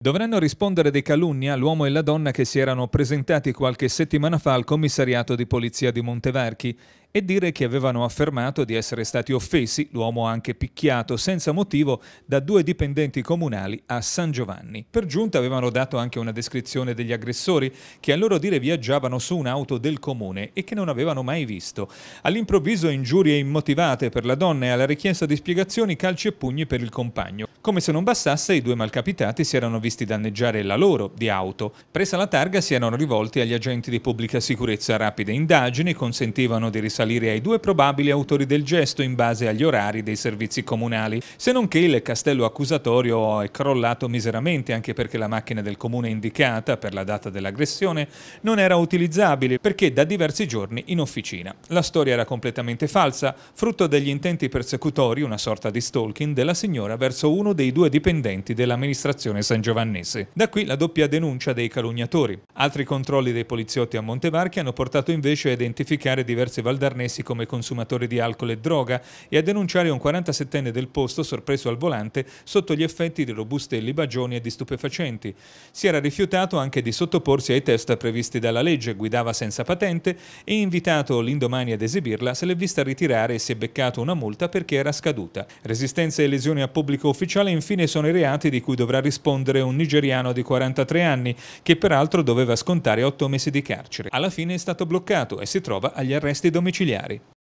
Dovranno rispondere dei calunnia l'uomo e la donna che si erano presentati qualche settimana fa al commissariato di polizia di Montevarchi e dire che avevano affermato di essere stati offesi, l'uomo anche picchiato senza motivo, da due dipendenti comunali a San Giovanni. Per giunta avevano dato anche una descrizione degli aggressori che a loro dire viaggiavano su un'auto del comune e che non avevano mai visto. All'improvviso ingiurie immotivate per la donna e alla richiesta di spiegazioni calci e pugni per il compagno. Come se non bastasse, i due malcapitati si erano visti danneggiare la loro di auto. Presa la targa si erano rivolti agli agenti di pubblica sicurezza. Rapide indagini consentivano di risalire salire ai due probabili autori del gesto in base agli orari dei servizi comunali, se non che il castello accusatorio è crollato miseramente anche perché la macchina del comune indicata per la data dell'aggressione non era utilizzabile perché da diversi giorni in officina. La storia era completamente falsa, frutto degli intenti persecutori, una sorta di stalking, della signora verso uno dei due dipendenti dell'amministrazione San Giovannese. Da qui la doppia denuncia dei calunniatori. Altri controlli dei poliziotti a Montevarchi hanno portato invece a identificare diversi valdari darnesi come consumatore di alcol e droga e a denunciare un 47enne del posto sorpreso al volante sotto gli effetti di robustelli, bagioni e di stupefacenti. Si era rifiutato anche di sottoporsi ai test previsti dalla legge, guidava senza patente e invitato l'indomani ad esibirla se l'è vista ritirare e si è beccato una multa perché era scaduta. Resistenza e lesioni a pubblico ufficiale infine sono i reati di cui dovrà rispondere un nigeriano di 43 anni che peraltro doveva scontare 8 mesi di carcere. Alla fine è stato bloccato e si trova agli arresti domiciliari domiciliari.